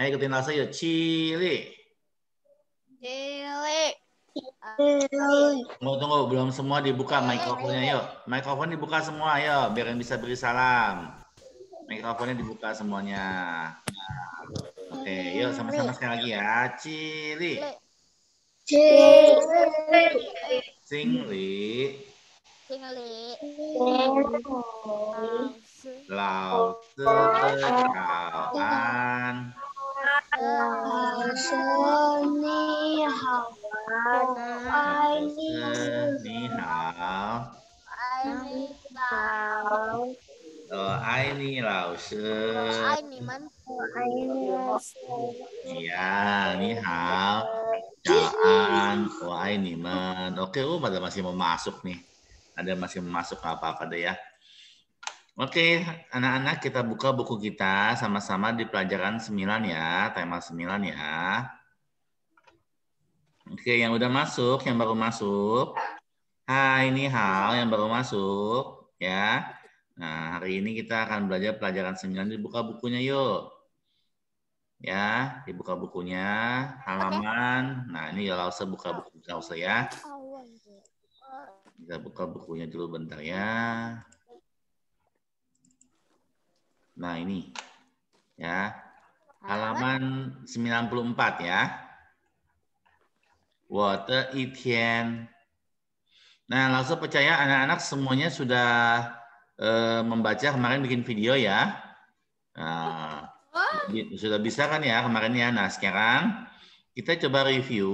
Ayo ikutin Lasa yuk. Cili. Cili. Tunggu, tunggu. Belum semua dibuka mikrofonnya. Yuk. Mikrofon dibuka semua. Ayo. Biar yang bisa beri salam. Mikrofonnya dibuka semuanya. Oke, okay, yuk sama-sama sekali lagi ya. Cili. Cili. Singli. Singli. Laut. Laut. 老师你好，我爱你。你好。爱你老。我爱你老师。我爱你们。我爱你老师。Iya, ni ada masih mau masuk nih. Ada masih mau masuk apa-apa deh ya. Oke, anak-anak kita buka buku kita sama-sama di pelajaran 9 ya, tema 9 ya. Oke, yang udah masuk, yang baru masuk. Hai, ini hal yang baru masuk ya. Nah, hari ini kita akan belajar pelajaran 9 dibuka bukunya yuk. Ya, dibuka bukunya, halaman. Nah, ini ya usah buka ya. buku, usah ya. Kita buka bukunya dulu bentar ya. Nah, ini. Ya. Halaman 94 ya. Water Etienne. Nah, langsung percaya anak-anak semuanya sudah uh, membaca kemarin bikin video ya. Nah, oh. sudah bisa kan ya kemarin ya. Nah, sekarang kita coba review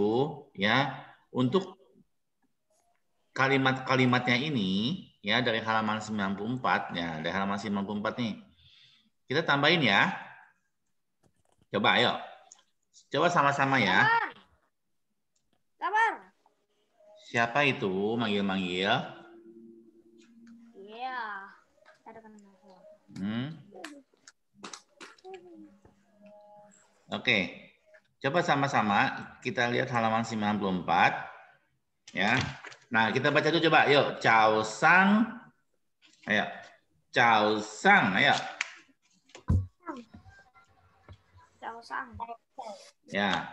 ya untuk kalimat-kalimatnya ini ya dari halaman 94 ya, dari halaman 94 nih. Kita tambahin ya. Coba ayo. Coba sama-sama ya. Sabar. Siapa itu manggil-manggil? Iya. Kan hmm. Oke. Coba sama-sama kita lihat halaman 94. Ya. Nah, kita baca dulu coba. Yuk, Cao Sang. Ayo. Cao Sang, ayo. Sang. Ya.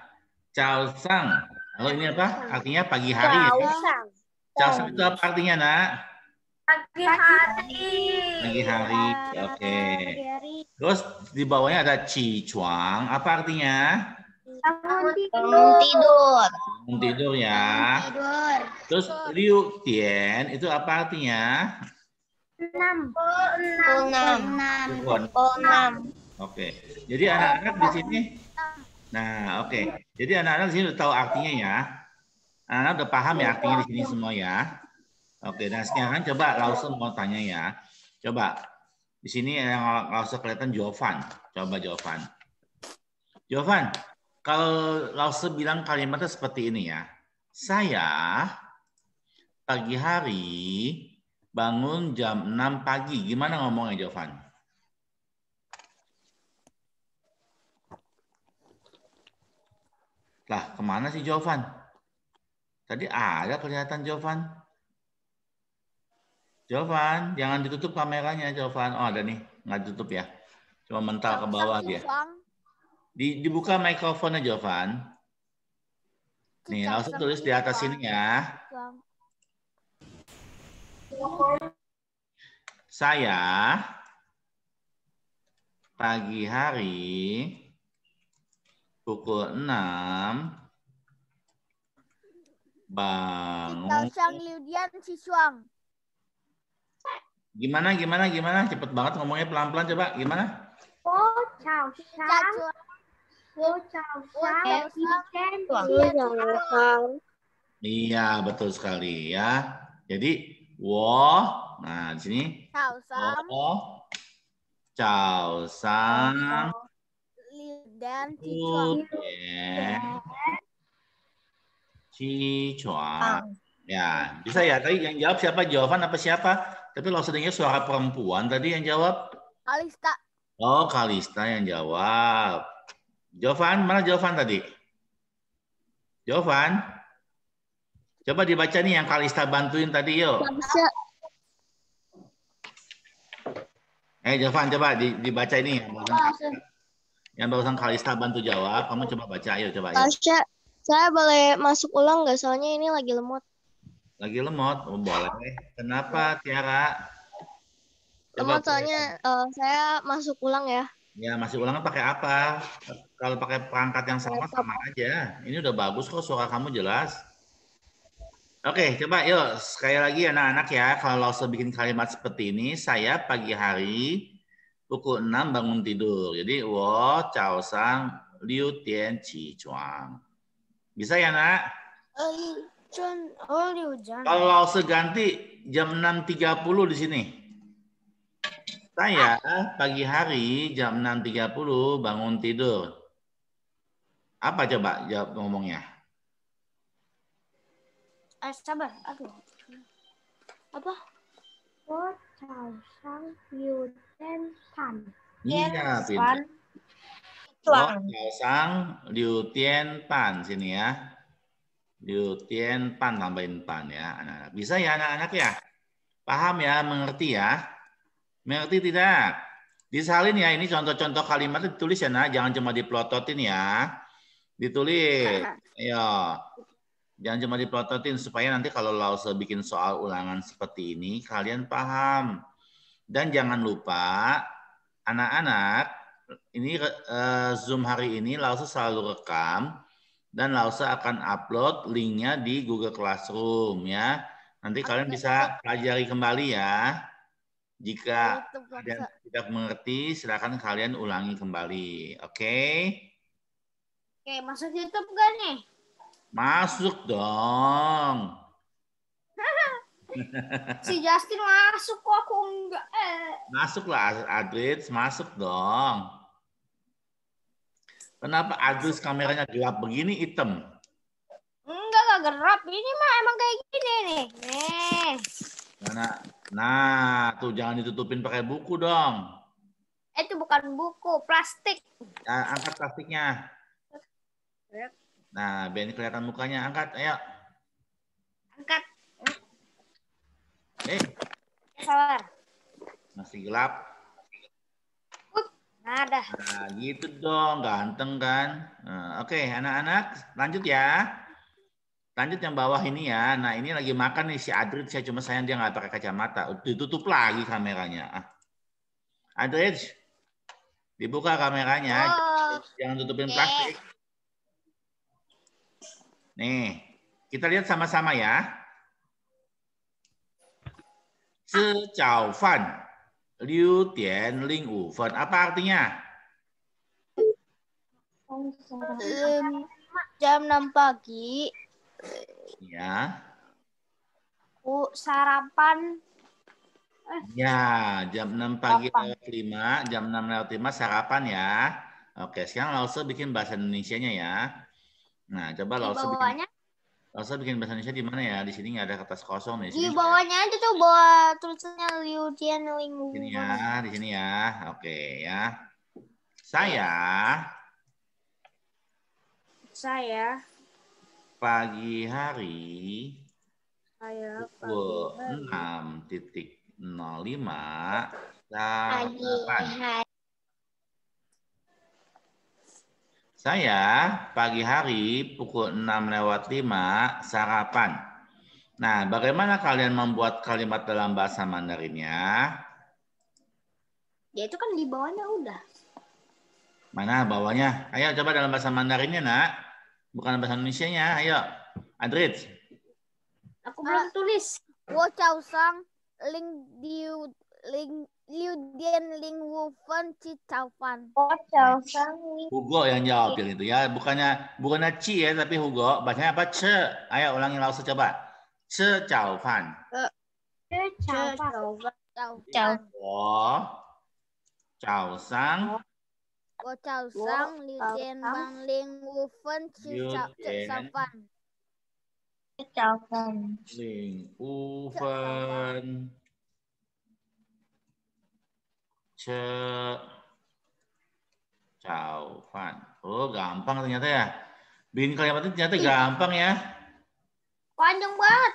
Chao Sang. Kalau ini apa? Artinya pagi hari ya. Chao Sang itu apa artinya, Nak? Pagi hari. Pagi hari. Iya, oke. Okay. Terus di bawahnya ada Cicuang. Apa artinya? Bangun tidur. Bangun tidur ya. tidur. Terus Liu Tian itu apa artinya? Enam. 6. enam. 6. enam. enam. Oke. Jadi anak-anak di sini Nah, oke. Okay. Jadi anak-anak di sini udah tahu artinya ya. Anak-anak udah paham ya artinya di sini semua ya. Oke, okay, nah sekarang coba langsung mau tanya ya. Coba di sini yang langsung kelihatan Jovan. Coba Jovan. Jovan, kalau Lause bilang kalimatnya seperti ini ya. Saya pagi hari bangun jam 6 pagi. Gimana ngomongnya Jovan? Lah, kemana sih Jovan? Tadi ada kelihatan Jovan. Jovan, jangan ditutup kameranya Jovan. Oh, ada nih. Nggak ditutup ya. Cuma mental ke bawah dia. Di, dibuka mikrofonnya Jovan. Nih, langsung tulis di atas sini ya. Saya pagi hari pukul enam bangun. sang Siswang. Gimana gimana gimana cepet banget ngomongnya pelan-pelan coba gimana? Oh, ciao, ciao. Iya, betul sekali ya. Jadi wo, nah sini. Cao sang. Wo, sang dan Sichuan. Ah. Ya, bisa ya. Tadi yang jawab siapa? Jawaban apa siapa? Tapi lo sedangnya suara perempuan tadi yang jawab. Kalista. Oh, Kalista yang jawab. Jovan, mana Jovan tadi? Jovan, Coba dibaca nih yang Kalista bantuin tadi, yuk. Bisa. Eh, Jovan coba dibaca ini. Ya yang barusan Kalista bantu jawab, kamu coba baca ayo coba. Ayo. Tasya, saya boleh masuk ulang nggak? Soalnya ini lagi lemot. Lagi lemot, oh, boleh. Kenapa iya. Tiara? Coba lemot soalnya uh, saya masuk ulang ya. Ya masih ulangnya pakai apa? Kalau pakai perangkat yang sama sama aja. Ini udah bagus kok suara kamu jelas. Oke, coba yuk sekali lagi anak-anak ya. Kalau saya bikin kalimat seperti ini, saya pagi hari pukul 6 bangun tidur. Jadi wo chao sang liu tian qi chuang. Bisa ya, Nak? jam. Oh, oh, Kalau seganti jam 6.30 di sini. Saya pagi hari jam 6.30 bangun tidur. Apa coba jawab ngomongnya? Uh, sabar, aduh. Apa? What? Thousand, you ten tan. Iya, pintar. Tuang. Sang Liu Tian Pan sini ya. Liu Tian Pan tambahin Pan ya anak-anak. Bisa ya anak-anak ya? Paham ya, mengerti ya? Mengerti tidak? Disalin ya, ini contoh-contoh kalimat ditulis ya, nah. Jangan cuma dipelototin ya. Ditulis. Ya. Jangan cuma dipelototin supaya nanti kalau Lause bikin soal ulangan seperti ini kalian paham. Dan jangan lupa anak-anak ini eh, Zoom hari ini Lause selalu rekam dan Lause akan upload linknya di Google Classroom ya. Nanti Aku kalian bisa pelajari kembali ya. Jika kalian tidak mengerti, silakan kalian ulangi kembali. Oke? Oke, masuk YouTube gak nih? Masuk dong. si Justin masuk kok aku enggak. Eh. lah Adrit, masuk dong. Kenapa Adrit kameranya gelap begini hitam? Enggak enggak gelap, ini mah emang kayak gini nih. Nih. Nah, nah, tuh jangan ditutupin pakai buku dong. Eh, itu bukan buku, plastik. Nah, angkat plastiknya. Yep. Nah, biar kelihatan mukanya. Angkat, ayo. Angkat. Eh. Ya, Salah. Masih gelap. Nah, ada. Nah, gitu dong, ganteng kan? Nah, Oke, okay, anak-anak, lanjut ya. Lanjut yang bawah ini ya. Nah, ini lagi makan nih si Adrit. Saya cuma sayang dia nggak pakai kacamata. Ditutup lagi kameranya. Ah. Adrit, dibuka kameranya. Oh, Jangan tutupin okay. plastik. Nih, kita lihat sama-sama ya. Zhao liu tian ling wu fen. Apa artinya? Um, jam 6 pagi. Ya. Ku sarapan. Ya, jam 6 pagi sarapan. lewat 5, jam 6 lewat 5 sarapan ya. Oke, sekarang langsung bikin bahasa Indonesianya ya. Nah, coba Lausa bikin, Lalu bikin bahasa Indonesia di mana ya? Di sini nggak ada kertas kosong. Di, sini di bawahnya aja tuh bawa tulisannya Liu Tian Ling. Di sini ya, di sini ya. Oke ya. Saya. Saya. Pagi hari. Saya pagi hari. lima pagi hari Saya pagi hari pukul 6 lewat 5 sarapan. Nah, bagaimana kalian membuat kalimat dalam bahasa Mandarinnya? Ya itu kan di bawahnya udah. Mana bawahnya? Ayo coba dalam bahasa Mandarinnya, Nak. Bukan bahasa Indonesia-nya. Ayo. Adrit. Aku belum tulis. Wo Chao Sang Ling Diu Ling Liu Dian Ling Ku Fen Chi Chao Fan. Oh, Chao Fan. Hugo yang jawab yang itu ya. Bukannya bukannya Ci ya tapi Hugo. Bacanya apa? Ce. Ayo ulangi langsung coba. Ce Chao Fan. Ce Chao Fan. Chao. Oh. Chao Sang. 我早上六点半零五分吃早吃早饭。吃早饭。零五分。ce, Fan. Oh, gampang ternyata ya. bin kalimat itu ternyata iya. gampang ya. Panjang banget.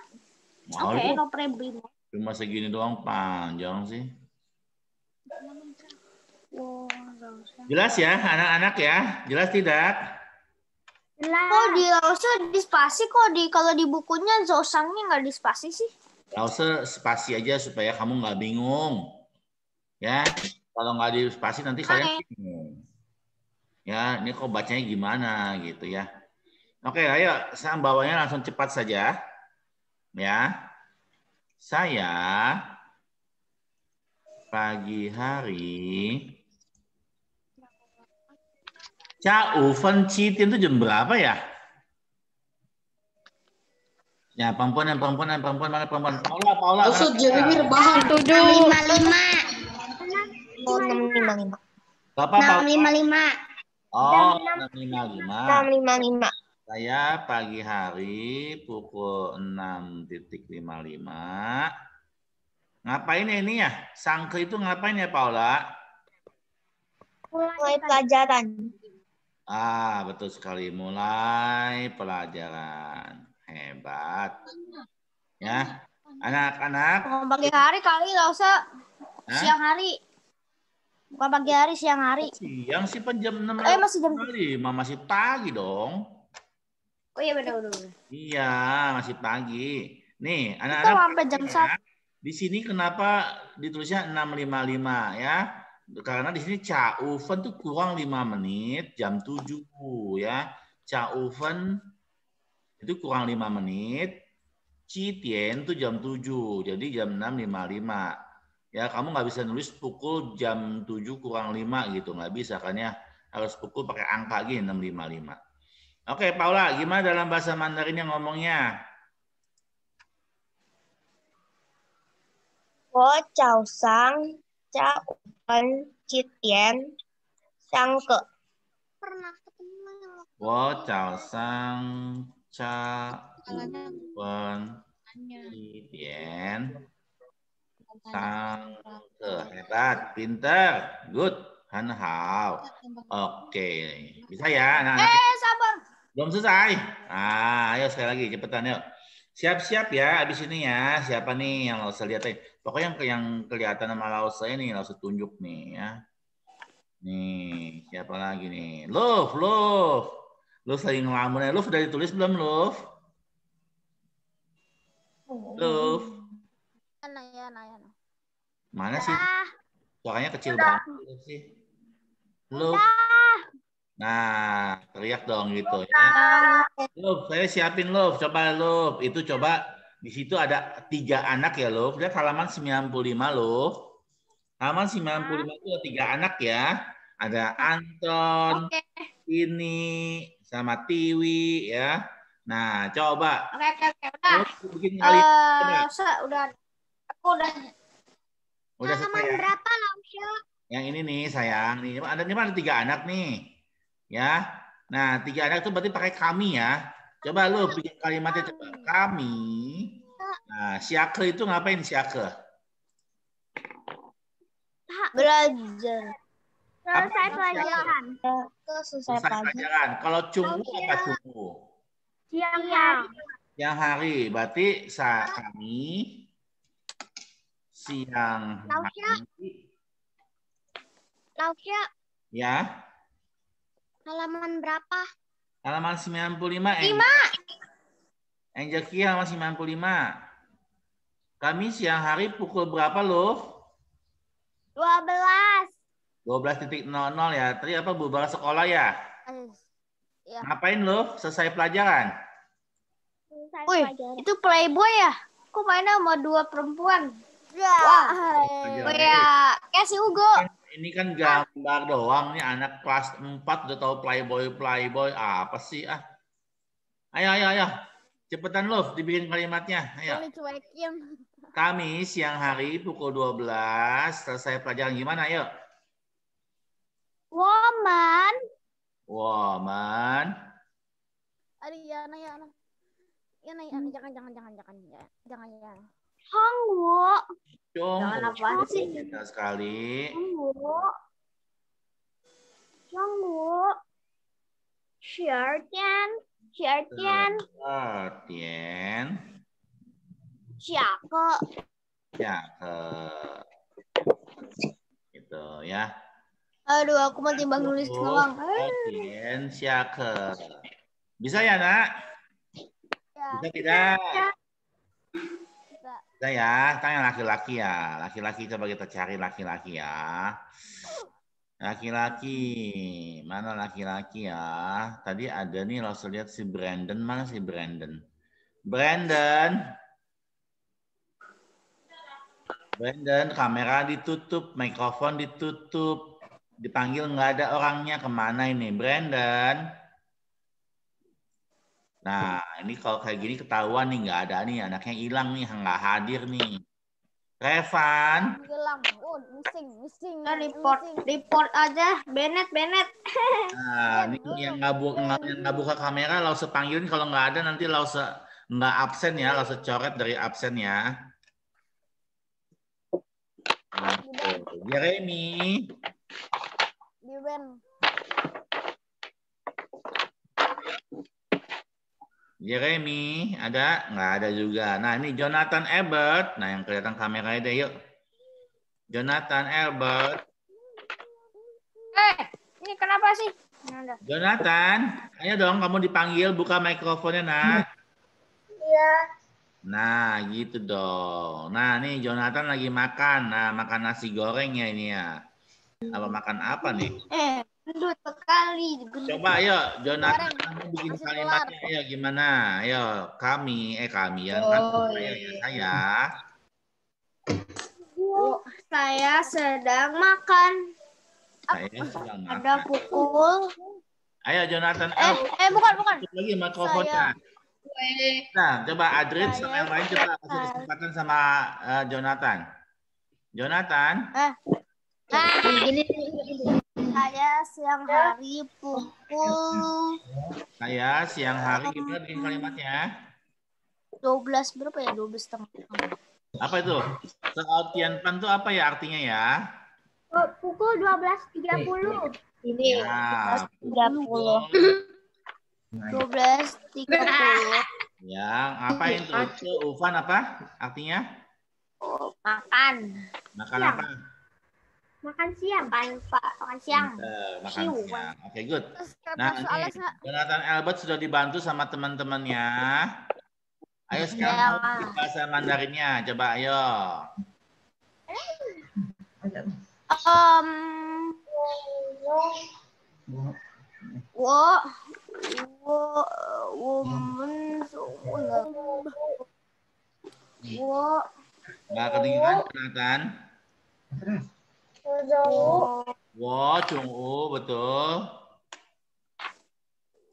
Oke, okay, no problem. Cuma segini doang panjang sih. Jelas ya, anak-anak ya? Jelas tidak? Jelas. Kok di Lause di spasi kok di kalau di bukunya Zosangnya nggak di spasi sih? Lause spasi aja supaya kamu nggak bingung. Ya kalau nggak di spasi nanti okay. kalian bingung. Ya, ini kok bacanya gimana gitu ya. Oke, ayo saya bawanya langsung cepat saja. Ya. Saya pagi hari Cau Fen itu jam berapa ya? Ya, perempuan, perempuan, perempuan, mana perempuan? Paula, Paula. Usut oh, jadi ya. rebahan tujuh. Lima, lima. Nah, enam lima lima. Enam lima lima. Oh, enam lima lima. Enam lima lima. Saya pagi hari pukul 6.55. Ngapain ya ini ya? Sangke itu ngapain ya Paula? Mulai pelajaran. Ah, betul sekali. Mulai pelajaran. Hebat. Ya. Anak-anak. Pagi hari kali, nggak usah. Siang hari. Bukan pagi hari, siang hari. Oh, siang sih pun jam enam. Eh masih jam lima masih pagi dong. Oh iya benar benar. Iya masih pagi. Nih anak-anak. Kita sampai jam 1. Ya, di sini kenapa ditulisnya 655 ya? Karena di sini caufen tuh kurang 5 menit jam 7 ya. Caufen itu kurang 5 menit. Citien tuh jam 7. Jadi jam 655 ya kamu nggak bisa nulis pukul jam 7 kurang 5 gitu nggak bisa kan ya harus pukul pakai angka gini 655 oke Paula gimana dalam bahasa Mandarin yang ngomongnya 我早上加五分七点上课。pernah ketemu. 我早上加五分七点。Sang hebat, pinter, good, hanhao. Oke, bisa ya Eh, sabar. Belum selesai. Ah, ayo sekali lagi cepetan yuk. Siap-siap ya abis ini ya. Siapa nih yang lihat ini? Pokoknya yang, yang kelihatan sama Lause ini Lause tunjuk nih ya. Nih, siapa lagi nih? Love, Love. Love sering ngelamun. ya. Love dari tulis belum, Love? Love. Ya, ya, Mana sih? Suaranya kecil Udah. banget sih. Lu. Nah, teriak dong gitu ya. Lu, saya siapin lu, Coba lu. Itu coba di situ ada tiga anak ya lu. Lihat halaman 95 lu. Halaman 95 itu ada tiga anak ya. Ada Anton, okay. ini sama Tiwi ya. Nah, coba. Oke, okay, oke, okay, Udah. bikin kali. Uh, eh, udah. udah udah. Udah halaman ya. berapa, Lausya? Yang ini nih, sayang. Nih, ada nih ada tiga anak nih. Ya. Nah, tiga anak itu berarti pakai kami ya. Coba lu iya. bikin kalimatnya coba. Kami. Iya. Nah, siake itu ngapain siake? Belajar. Selesai pelajaran. Iya, selesai pelajaran. Kalau cumbu apa cungu? Siang hari. Siang hari. Berarti kami siang hari. Laukia. Ya. Halaman berapa? Halaman 95. Lima. Angel Kia halaman 95. Kami siang hari pukul berapa, loh? 12. 12.00 ya. Tadi apa bubar sekolah ya? ya. Ngapain loh? Selesai pelajaran? Selesai Wih, pelajaran. itu playboy ya? Kok mainnya sama dua perempuan? Wah. Oh ya, kasih Ugo. Ini kan gambar doang nih anak kelas 4 udah tahu playboy playboy apa sih ah. Ayo ayo ayo. Cepetan loh dibikin kalimatnya. Ayo. Kami siang hari pukul 12 selesai pelajaran gimana ayo? Woman. Woman. Ariana ya, ya, ya, ya jangan, jangan, jangan, jangan, ya, jangan, jangan, ya. jangan, jangan. Hongwo. Jangan apa sih? Beda sekali. Hongwo. Hongwo. Xiardian. Xiardian. Xiardian. Jiake. Jiake. Gitu ya. Aduh, aku mau timbang nulis doang. Xiardian, Jiake. Bisa ya, Nak? Ya. Bisa tidak? Ya. Kita ya, tanya laki-laki ya. Laki-laki coba kita cari laki-laki ya. Laki-laki, mana laki-laki ya? Tadi ada nih lo lihat si Brandon, mana si Brandon? Brandon. Brandon, kamera ditutup, mikrofon ditutup. Dipanggil nggak ada orangnya kemana ini? Brandon. Nah, hmm. ini kalau kayak gini ketahuan nih nggak ada nih anaknya hilang nih nggak hadir nih. Revan. Hilang, oh, missing, missing. Nah, report, missing. report aja, Benet, Benet. Nah, ini yang nggak buka, yang buka kamera, lalu sepanggilin kalau nggak ada nanti lalu nggak absen ya, lalu secoret dari absen ya. Jeremy. Diwen. Jeremy ada? Nggak ada juga. Nah ini Jonathan Ebert. Nah yang kelihatan kamera itu, yuk. Jonathan Ebert. Eh, ini kenapa sih? Jonathan, ayo dong kamu dipanggil buka mikrofonnya nak. Iya. Nah gitu dong. Nah ini Jonathan lagi makan. Nah makan nasi goreng ya ini ya. Apa makan apa nih? Eh. Gendut sekali. Gendut. Coba ayo, Jonathan kamu bikin kalimatnya ayo iya, gimana? Ayo kami, eh kami ya, kan, oh, kan saya, ya, saya. Bu, saya sedang makan. Saya sedang makan. Ada pukul. Ayo Jonathan. Eh, oh, eh bukan bukan. Lagi mikrofonnya. Ya. Nah, coba Adrit sama yang lain coba kasih kesempatan sama uh, Jonathan. Jonathan. Eh. Ah, gini, gini. Saya siang hari pukul. Saya siang hari gimana bikin kalimatnya? 12 berapa ya? 12 setengah. Apa itu? Seotian pan itu apa ya artinya ya? Oh, pukul 12.30. Iya. Ini ya, 12.30. 12.30. Yang apa itu? Ufan apa? Artinya? Oh, makan. Makan apa? makan siang pak makan siang Uh, makan Siu. siang oke okay, good nah nanti Jonathan Albert sudah dibantu sama teman-temannya ayo iya, sekarang ya. bahasa Mandarinnya coba ayo um wo wo wo, wo wo, wo, Jonathan Wo chung u betul.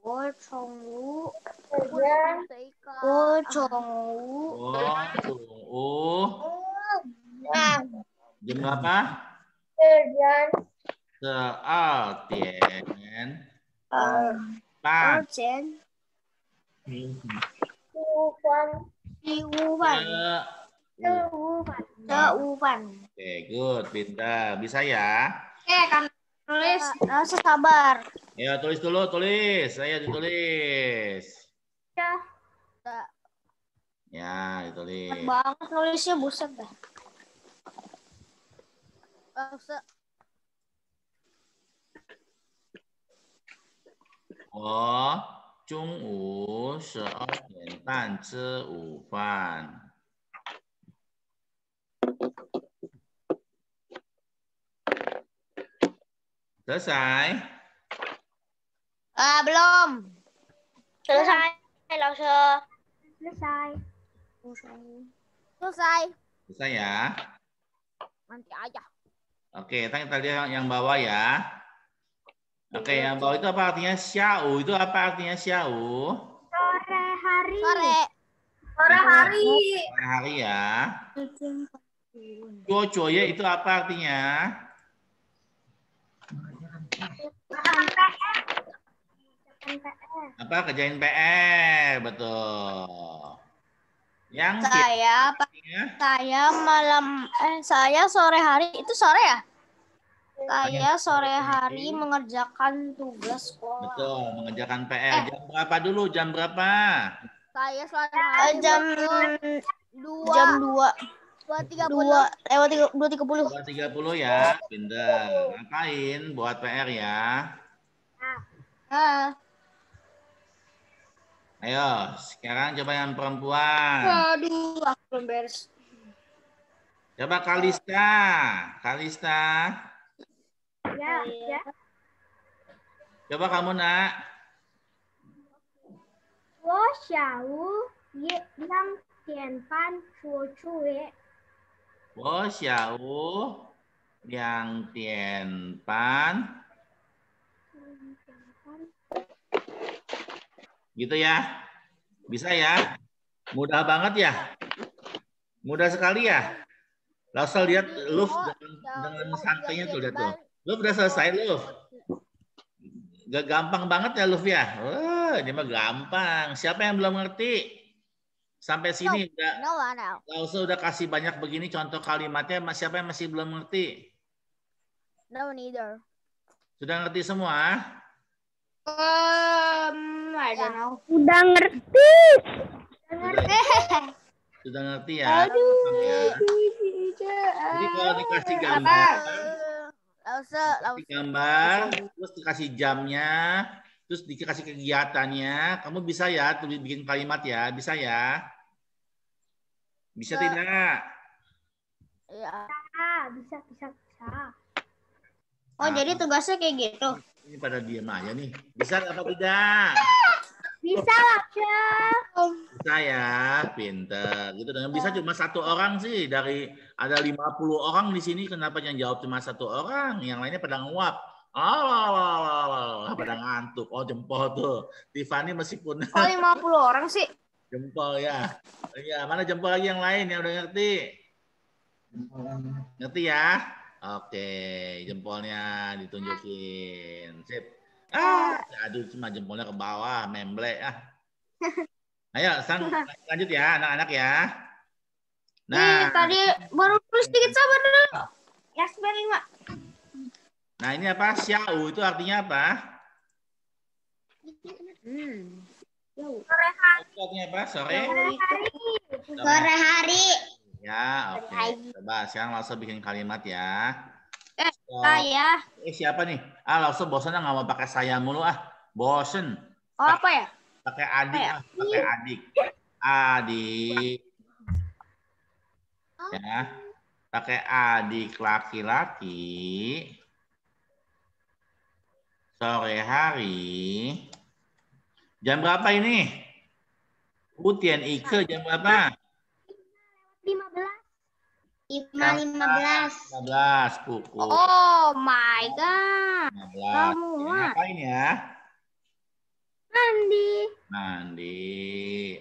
Wo chung u. Wo chung u. điểm, chung u. Jam berapa? Jam seartian. Seartian. Tiupan. Tiupan. Deupan. Iya. Deupan. Oke, okay, good, pintar. Bisa ya? Oke, okay, kan tulis. uh, eh, sabar. Ya, tulis dulu, tulis. Saya ditulis. Ya. Ya, ditulis. Cepet banget nulisnya buset dah. Buset. Oh, 中午十二点半吃午饭。Selesai? Uh, belum. Selesai, Lausur. Selesai. Selesai. Selesai ya? Nanti aja. Oke, tadi tadi yang, yang bawah ya. Oke, okay, iya. yang bawah itu apa artinya Xiao? Itu apa artinya siau? Sore hari. Sore. Sore hari. Sore hari ya. Cuo cuo ya itu apa artinya? Apa kerjain PR, betul. Yang saya iya. saya malam eh saya sore hari itu sore ya? Saya iya, sore hari mengerjakan tugas sekolah. Betul, mengerjakan PR. Eh. Jam berapa dulu? Jam berapa? Saya sore hari jam dua. Jam dua. 230. Dua, lewat tiga, dua tiga puluh. Dua tiga puluh ya, bener. Ngapain buat PR ya? Ah. ah. Ayo, sekarang coba yang perempuan. Aduh, aku belum beres. Coba Kalista. Kalista. Ya, ya. Coba kamu, Nak. Wo xiao ye yang tian pan fu chu ye Bo, xiao liang tian pan. Gitu ya. Bisa ya. Mudah banget ya. Mudah sekali ya. Langsung lihat Luf dengan, dengan santainya tuh lihat tuh. Luf udah selesai Luf. Gak gampang banget ya Luf ya. Oh, ini mah gampang. Siapa yang belum ngerti? Sampai sini no, udah, no, no. Lausa udah kasih banyak begini contoh kalimatnya. Mas siapa yang masih belum ngerti? No, neither. Sudah ngerti semua? Um, I don't ya. know. Udah ngerti. Sudah ngerti. Sudah ngerti ya. Aduh. Ya. Jadi kalau dikasih gambar, Lausa, Lausa. gambar, terus dikasih jamnya, terus dikasih kegiatannya, kamu bisa ya tulis bikin kalimat ya, bisa ya. Bisa tidak? Iya. Bisa, bisa, bisa. Oh, nah, jadi tugasnya kayak gitu. Ini pada diam aja nih. Bisa atau tidak? Bisa lah, Bisa ya, pintar. Gitu dengan bisa iya. cuma satu orang sih dari ada 50 orang di sini kenapa yang jawab cuma satu orang? Yang lainnya pada nguap. oh, pada ngantuk. Oh, jempol tuh. Tiffany meskipun... Oh, 50 orang sih? Jempol ya. Iya, mana jempol lagi yang lain ya udah ngerti? Ngerti ya? Oke, jempolnya ditunjukin. Sip. Ah, aduh cuma jempolnya ke bawah, memble ah. Ayo, sang lanjut ya anak-anak ya. Nah, Nih, tadi baru sedikit sabar dulu. Ya, sebentar, Pak. Nah, ini apa? Xiao itu artinya apa? Hmm. Sore hari. sore apa? Sore? Sore hari. Ya, oke. Okay. Coba sekarang langsung bikin kalimat ya. Eh, so, saya. Ah, eh, siapa nih? Ah, langsung bosan nggak mau pakai saya mulu ah. Bosen. Oh, apa ya? Pakai adik ya? ah, pakai adik. Adik. Oh. Ya. Pakai adik laki-laki. Sore hari. Jam berapa ini? Utian Ike nah. jam berapa? 15. 15. 15 pukul. Oh my god. 15. Kamu ngapain ya? Mandi. Mandi.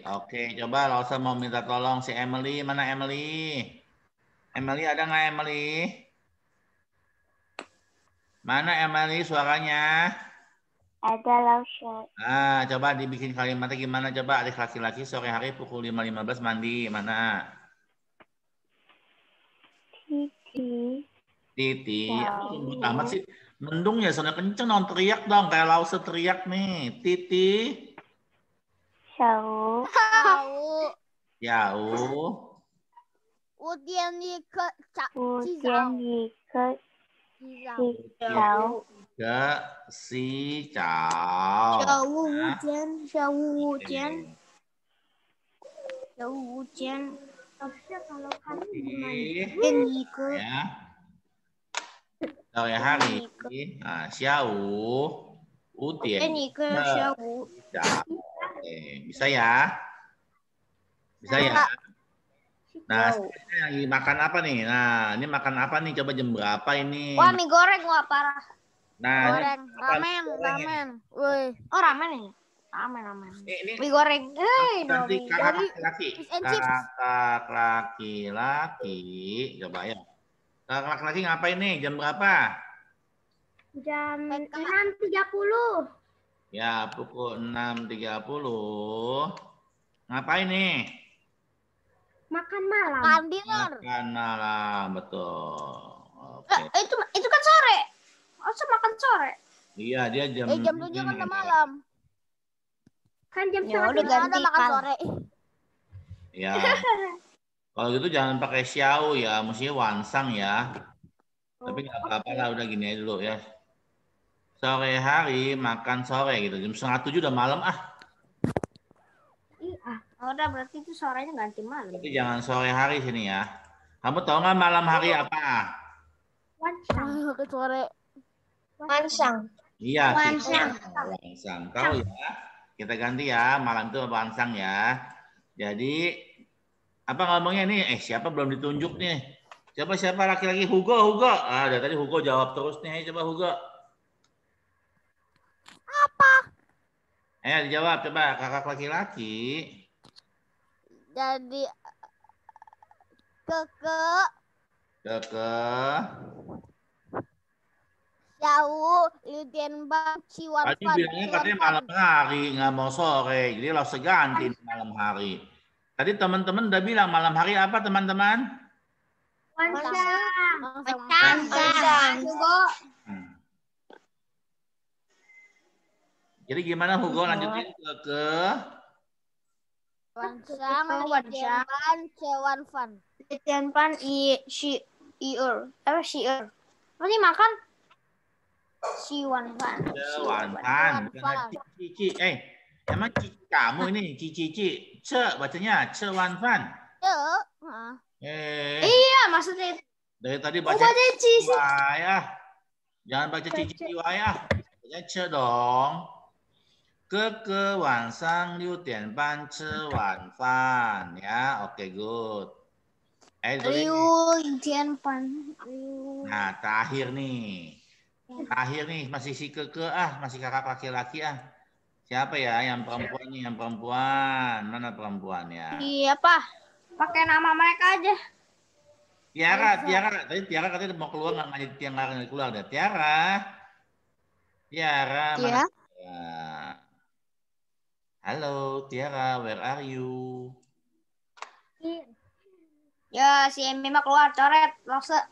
Oke, coba Rosa mau minta tolong si Emily. Mana Emily? Emily ada nggak Emily? Mana Emily suaranya? Ada langsung. Ah, coba dibikin kalimatnya gimana? Coba adik laki-laki sore hari pukul 5.15 mandi. Mana? Titi. Titi. Aku ribut amat sih. Mendung ya, soalnya kenceng dong. Teriak dong. Kayak lause teriak nih. Titi. Jauh. Jauh. Jauh. Udian di ke... Udian di ke... Jauh. Ke si cao. Xiao wu jian, xiao wu jian. Xiao wu jian. Tapi ya kalau kami dimainkan ya. ah, ke ya. ya hari ini, ah, xiao 五点。给你个学五。Oke, bisa ya? Bisa ya? Nah, ini makan apa nih? Nah, ini makan apa nih? Coba jam berapa ini? Wah, mie goreng wah parah. Nah, goreng, ramen, ramen. Woi. Oh, ramen ini. Ramen, ramen. Eh, ini mie goreng. Hei, dari nah, laki-laki. Kakak laki-laki. Coba ya. Kakak laki-laki ngapain nih? Jam berapa? Jam 6.30. Eh, ya, pukul 6.30. Ngapain nih? Makan malam. Makan malam, betul. Okay. Eh, itu itu kan sore. Oh makan sore? Iya, dia jam Eh, jam 7 kan malam. Kan jam ya, udah ganti makan sore. Iya. Kalau gitu jangan pakai xiao ya, mestinya wansang ya. Tapi nggak oh, apa-apa lah, udah gini aja dulu ya. Sore hari makan sore gitu, jam setengah tujuh udah malam ah. Iya, oh, udah berarti itu sorenya ganti malam. Tapi jangan sore hari sini ya. Kamu tahu nggak malam hari iya. apa? Wansang. Sore Mansang. Iya. Mansang. Mansang. kau ya? Kita ganti ya. Malam itu Mansang ya. Jadi apa ngomongnya ini? Eh siapa belum ditunjuk nih? Coba siapa laki-laki Hugo Hugo. Ah dari tadi Hugo jawab terus nih. Coba Hugo. Apa? Eh dijawab coba kakak laki-laki. Jadi keke. Keke tahu Liden Bang Ciwan Tadi bilangnya katanya malam hari, nggak mau sore. Jadi lo seganti malam hari. Tadi teman-teman udah bilang malam hari apa teman-teman? Mansang. Mansang. Hmm. Jadi gimana Hugo lanjutin ke ke Wansang, Lidenpan, Cewanfan. Lidenpan, i, si, iur. Apa, siur? Apa sih makan? Si Wan Fan. Si Wan Fan. Jangan Cici. Eh, nama Cici kamu ini, Cici Cici. Ce, bacanya Ce Wan Fan. Ce. Eh. Iya, maksudnya itu. Dari tadi oh, baca oh, Cici Wayah. Jangan baca Cici Cici Wayah. Baca Ce dong. Keke ke Wan Sang Liu Tian Ban Ce Wan Fan. Ya, oke okay, good. Eh, Liu Tian Ban. Nah, terakhir nih akhir nih masih si keke ah, masih kakak laki-laki ah. Siapa ya yang perempuan nih, yang perempuan? Mana perempuan ya? Iya, Pak. Pakai nama mereka aja. Tiara, Tiara, tadi Tiara katanya mau keluar nggak ngajak Tiara nggak keluar deh. Tiara, Tiara, Mana? Iya. Halo, Tiara, where are you? Iya. Ya, si mau keluar coret, laksa.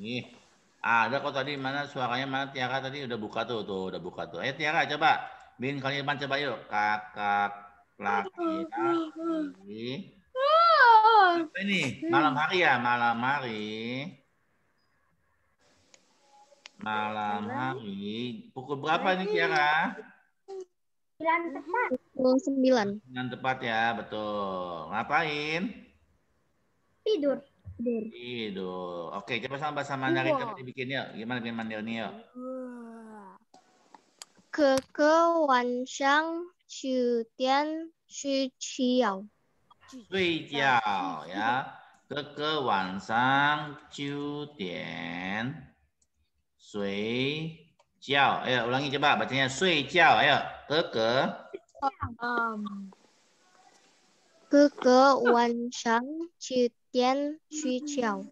Nih. Ada kok tadi mana suaranya mana Tiara tadi udah buka tuh tuh udah buka tuh. Ayo eh, Tiara coba bikin kalimat coba yuk kakak laki laki. Apa ini malam hari ya malam hari. Malam hari pukul berapa nih Tiara? Sembilan tepat. Pukul sembilan. Sembilan tepat ya betul. Ngapain? Tidur tidur. Gitu. Oke, coba sama bahasa Mandarin coba dibikin yuk. Gimana bikin Mandarin yuk? Ke ke wan shang qiu tian shi qu qiao. Sui jiao ya. Ke ke wan shang qiu tian sui jiao. Ayo ulangi coba bacanya sui jiao. Ayo. Ke ke. Um, ke ke wan shang qiu Tian Shui Ciao.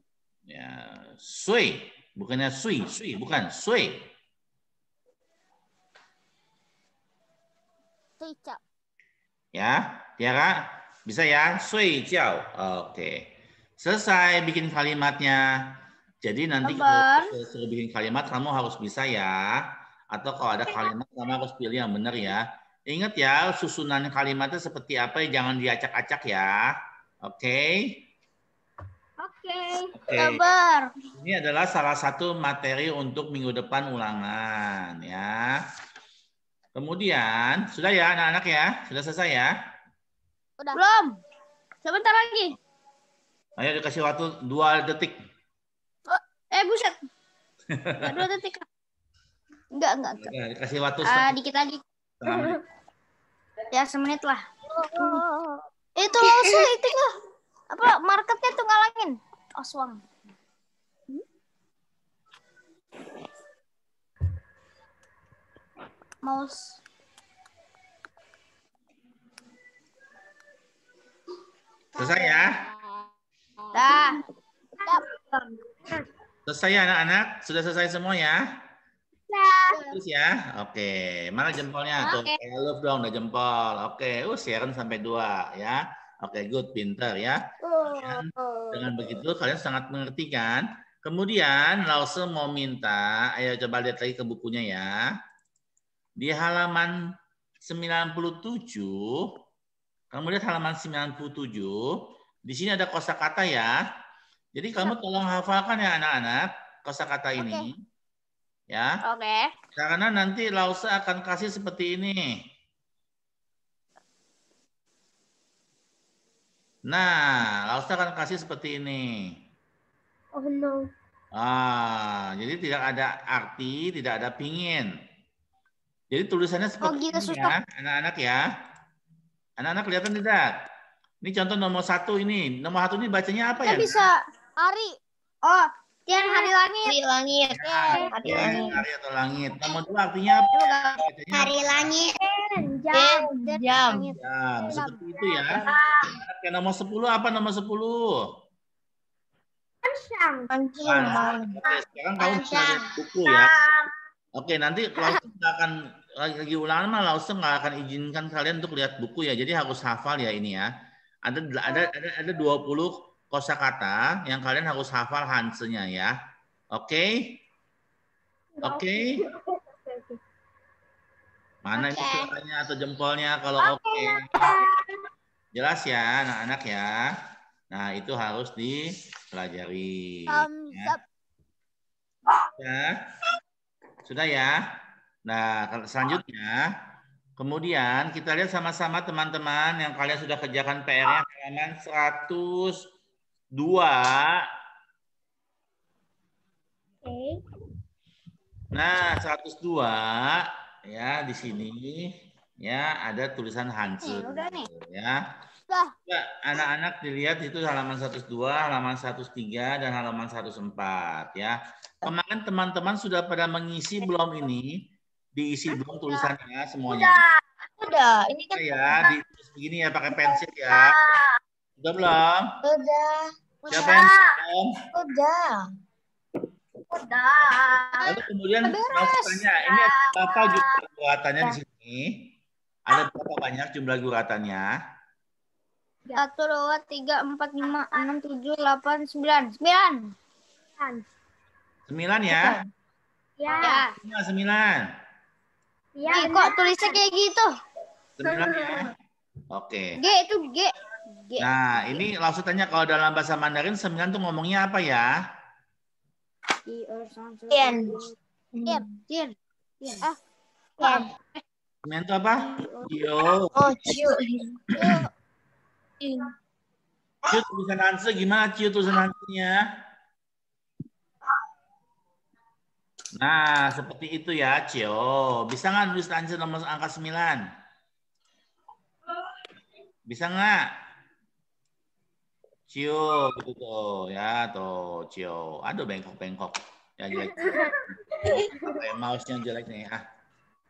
Ya, Sui, bukannya Sui, Sui bukan Sui. Sui Chiao. Ya, Tiara bisa ya Sui Ciao. Oh, oke. Selesai bikin kalimatnya. Jadi nanti kalau suruh bikin kalimat kamu harus bisa ya. Atau kalau ada kalimat kamu harus pilih yang benar ya. Ingat ya, susunan kalimatnya seperti apa, jangan diacak-acak ya. Oke. Okay? Oke. Okay. Ini adalah salah satu materi untuk minggu depan ulangan ya. Kemudian sudah ya anak-anak ya, sudah selesai ya? Udah. Belum. Sebentar lagi. Ayo dikasih waktu dua detik. Oh, eh buset. dua detik. Enggak, enggak. enggak. Ya, dikasih waktu. Uh, dikit lagi. ya semenit lah. Oh, oh, Itu langsung itu apa marketnya tuh ngalangin. Oswang. Mouse. Selesai ya? Dah. Selesai ya anak-anak? Sudah selesai semua ya? Sudah. Terus ya? Oke. Mana jempolnya? Tuh, okay. love dong, udah jempol. Oke, uh, siaran sampai dua ya. Oke, okay, good, pinter ya. Kalian, oh. dengan begitu kalian sangat mengerti kan? Kemudian Lause mau minta, ayo coba lihat lagi ke bukunya ya. Di halaman 97, kamu lihat halaman 97, di sini ada kosakata ya. Jadi kamu iya. tolong hafalkan ya anak-anak kosakata okay. ini. Ya. Oke. Okay. Karena nanti Lause akan kasih seperti ini. Nah, Lalu akan kasih seperti ini. Oh no. Ah, jadi tidak ada arti, tidak ada pingin. Jadi tulisannya oh, seperti oh, gitu, ini ya, anak-anak ya. Anak-anak kelihatan tidak? Ini contoh nomor satu ini. Nomor satu ini bacanya apa ya? ya? bisa Ari. Oh, Tian hari langit. Hari langit. Hari, hari langit. Hari atau langit. Nomor dua artinya apa? Hari langit. Jam. Jam. Jam. Seperti itu ya. Oke, nomor sepuluh apa nomor sepuluh? Pansang. Pansang. Sekarang kamu sudah buku ya. Oke, nanti langsung akan lagi ulangan mah langsung nggak akan izinkan kalian untuk lihat buku ya. Jadi harus hafal ya ini ya. Ada ada ada ada 20 kosakata yang kalian harus hafal Hansenya ya. Oke? Okay? Oke? Okay? Mana okay. ini suaranya atau jempolnya kalau oke? Okay. Okay. Jelas ya anak-anak ya. Nah, itu harus dipelajari. Um, ya. ya. Sudah ya? Nah, selanjutnya kemudian kita lihat sama-sama teman-teman yang kalian sudah kerjakan PR-nya halaman 100 Dua. oke, Nah, 102 ya di sini ya ada tulisan hancur, Ya, anak-anak dilihat itu halaman 102, halaman 103 dan halaman 104 ya. Kemarin teman-teman sudah pada mengisi belum ini? Diisi belum tulisannya semuanya? Sudah, sudah, Ini kan ya, di, begini ya pakai pensil ya. Udah belum? Udah. Siapa yang belum? Udah. Udah. Lalu kemudian tanya, ini berapa jumlah guratannya di sini? Ada berapa banyak jumlah guratannya? Satu, dua, tiga, empat, lima, enam, tujuh, delapan, sembilan. Sembilan. Sembilan ya? Ya. Sembilan. Ya. iya kok tulisnya kayak gitu? Sembilan ya? Oke. G itu G. Ge. Nah, ini langsung tanya kalau dalam bahasa Mandarin sembilan tuh ngomongnya apa ya? Tian. Tian. Tian. Ah. Tian. Sembilan itu apa? Yo. Oh, Ciu. Cio tulisan Hansa, gimana Cio tulisan Hansa-nya? Nah, seperti itu ya, Cio. Bisa nggak tulis Hansa nomor angka sembilan? Bisa nggak? Cio gitu tuh ya tuh Cio. Aduh bengkok bengkok. Ya jelek. Pakai ya, mouse yang jelek nih ah.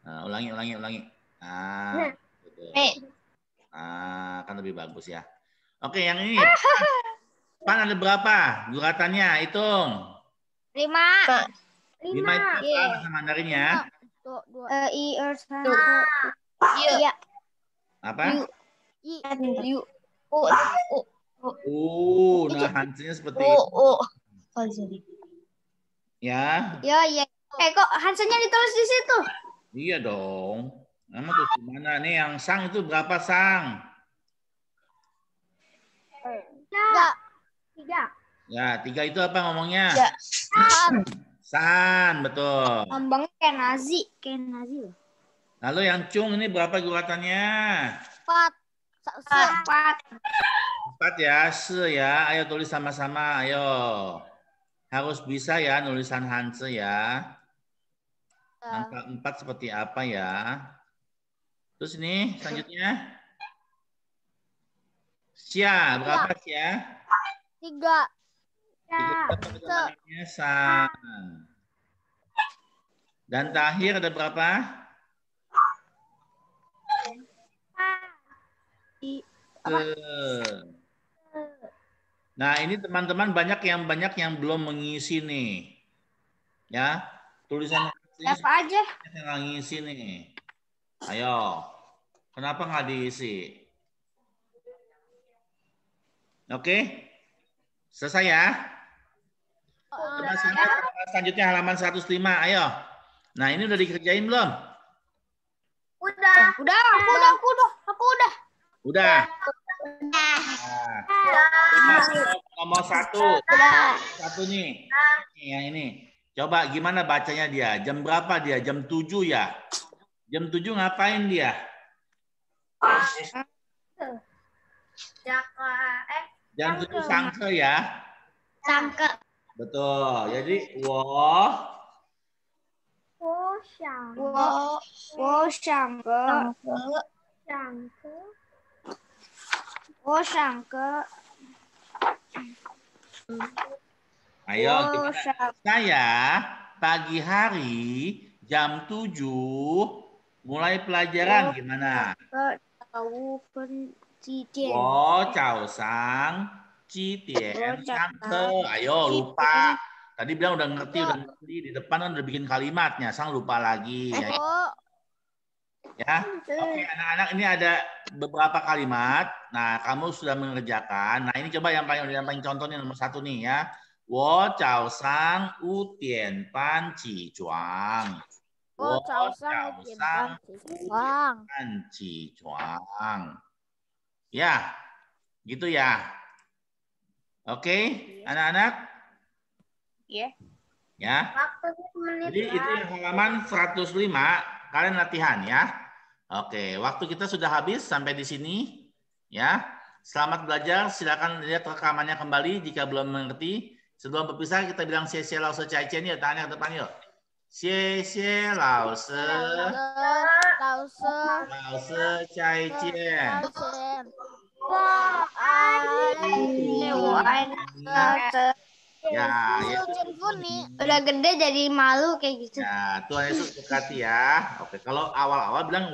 Nah, ulangi ulangi ulangi. Ah. Gitu. Ah kan lebih bagus ya. Oke yang ini. Pan ada berapa? Guratannya hitung. Lima. Lima. Lima itu apa iya. bahasa Mandarin ya? Uh, e, I, er, Iya. Apa? U. I. U. U. Uh, Nah, Hansnya seperti uh, U. U. Uh. Oh, sorry. Ya. Ya, ya. ya. Eh, kok Hansnya ditulis di situ? Iya dong. Nama tuh gimana nih yang sang itu berapa sang? Tiga. Ya. Tiga. Ya, tiga itu apa ngomongnya? San. Ya. San, betul. Ambang kayak nazi, kayak nazi Lalu yang cung ini berapa gulatannya? Empat. Empat. Empat ya, se ya. Ayo tulis sama-sama, ayo. Harus bisa ya nulisan Hanse ya. Iya. Angka empat seperti apa ya? Terus ini selanjutnya. Sia, berapa sih ya Tiga. Tiga. Tiga. Dan terakhir ada berapa? Tiga. Nah, ini teman-teman banyak yang banyak yang belum mengisi nih. Ya, tulisan apa aja? Yang ngisi nih. Ayo. Kenapa nggak diisi? Oke. Selesai ya? Oh, ya. selanjutnya halaman 105. Ayo. Nah, ini udah dikerjain belum? Udah. Udah, aku udah, aku udah, aku udah. Udah. Ya. udah nomor satu. Satu nih. yang iya, ini. Coba gimana bacanya dia? Jam berapa dia? Jam tujuh ya? Jam tujuh ngapain dia? Jam 7 sangke ya? Sangke. Betul. Jadi, wow. Wo, wo, sangke. Sangke. Ayo kita, saya pagi hari jam 7 mulai pelajaran gimana? Oh, cao sang ci Tian, Ayo lupa. Tadi bilang udah ngerti, udah ngerti. Di depan udah bikin kalimatnya. Sang lupa lagi. Ya. Ya. Oke, okay, anak-anak ini ada beberapa kalimat. Nah, kamu sudah mengerjakan. Nah, ini coba yang paling yang paling contohnya nomor satu nih ya. Wo chao san wu tian pan qi chuang. Wo chao san wu tian pan qi chuang. Ya, gitu ya. Oke, okay, iya. anak-anak? Iya. Ya. Jadi itu halaman 105, kalian latihan ya. Oke, waktu kita sudah habis sampai di sini. Ya, selamat belajar. Silakan lihat rekamannya kembali jika belum mengerti. Sebelum berpisah kita bilang xie xie lause cai cai qian yuk. Tanya ke depan yuk. Xie xie lause. Lause. Lause cai cai Ya, Yesus ya. nih udah gede jadi malu kayak gitu. Ya, Tuhan Yesus berkati ya. Oke, kalau awal-awal bilang